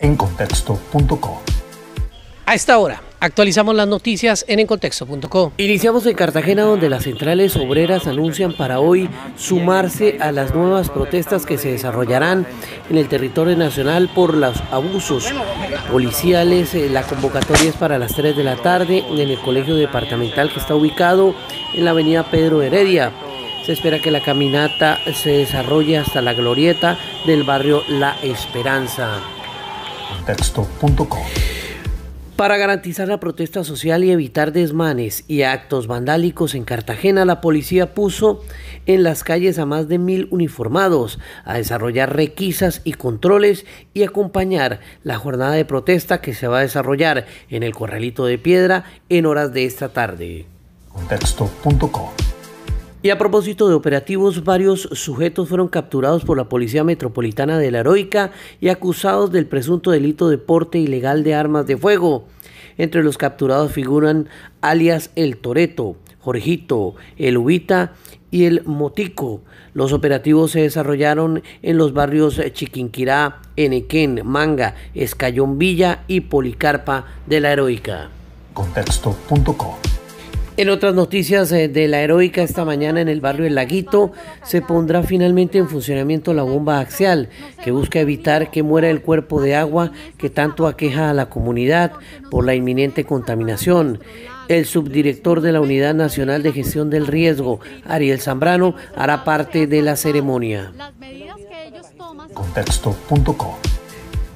en A esta hora. Actualizamos las noticias en encontexto.co. Iniciamos en Cartagena donde las centrales obreras anuncian para hoy sumarse a las nuevas protestas que se desarrollarán en el territorio nacional por los abusos policiales. Eh, la convocatoria es para las 3 de la tarde en el colegio departamental que está ubicado en la avenida Pedro Heredia. Se espera que la caminata se desarrolle hasta la glorieta del barrio La Esperanza contexto.com. Para garantizar la protesta social y evitar desmanes y actos vandálicos en Cartagena, la policía puso en las calles a más de mil uniformados a desarrollar requisas y controles y acompañar la jornada de protesta que se va a desarrollar en el Corralito de Piedra en horas de esta tarde. Y a propósito de operativos, varios sujetos fueron capturados por la Policía Metropolitana de la Heroica y acusados del presunto delito de porte ilegal de armas de fuego. Entre los capturados figuran alias El Toreto, Jorgito, El Ubita y El Motico. Los operativos se desarrollaron en los barrios Chiquinquirá, Enequén, Manga, Escayón Villa y Policarpa de la Heroica. Contexto.com en otras noticias eh, de la heroica esta mañana en el barrio El Laguito se pondrá finalmente en funcionamiento la bomba axial que busca evitar que muera el cuerpo de agua que tanto aqueja a la comunidad por la inminente contaminación. El subdirector de la Unidad Nacional de Gestión del Riesgo, Ariel Zambrano, hará parte de la ceremonia.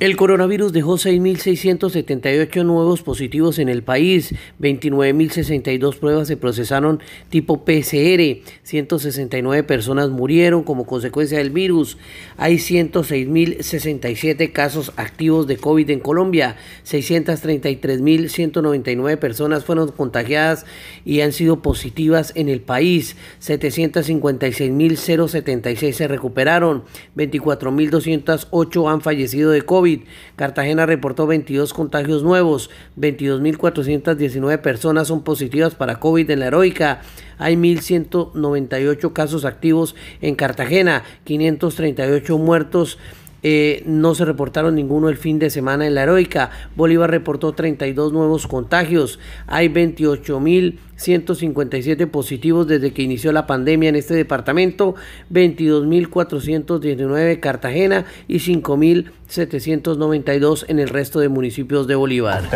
El coronavirus dejó 6.678 nuevos positivos en el país, 29.062 pruebas se procesaron tipo PCR, 169 personas murieron como consecuencia del virus, hay 106.067 casos activos de COVID en Colombia, 633.199 personas fueron contagiadas y han sido positivas en el país, 756.076 se recuperaron, 24.208 han fallecido de COVID. Cartagena reportó 22 contagios nuevos, 22.419 personas son positivas para COVID en la heroica. Hay 1.198 casos activos en Cartagena, 538 muertos eh, no se reportaron ninguno el fin de semana en la heroica. Bolívar reportó 32 nuevos contagios. Hay 28.157 positivos desde que inició la pandemia en este departamento, 22.419 en Cartagena y 5.792 en el resto de municipios de Bolívar.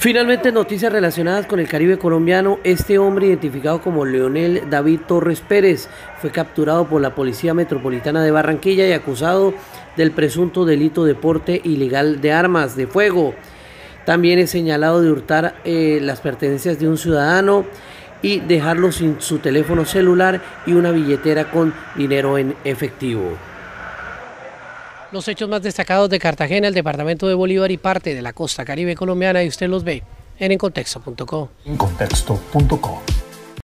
Finalmente, noticias relacionadas con el Caribe colombiano. Este hombre, identificado como Leonel David Torres Pérez, fue capturado por la Policía Metropolitana de Barranquilla y acusado del presunto delito de porte ilegal de armas de fuego. También es señalado de hurtar eh, las pertenencias de un ciudadano y dejarlo sin su teléfono celular y una billetera con dinero en efectivo. Los hechos más destacados de Cartagena, el departamento de Bolívar y parte de la costa caribe colombiana y usted los ve en encontexto.co. Encontexto.co.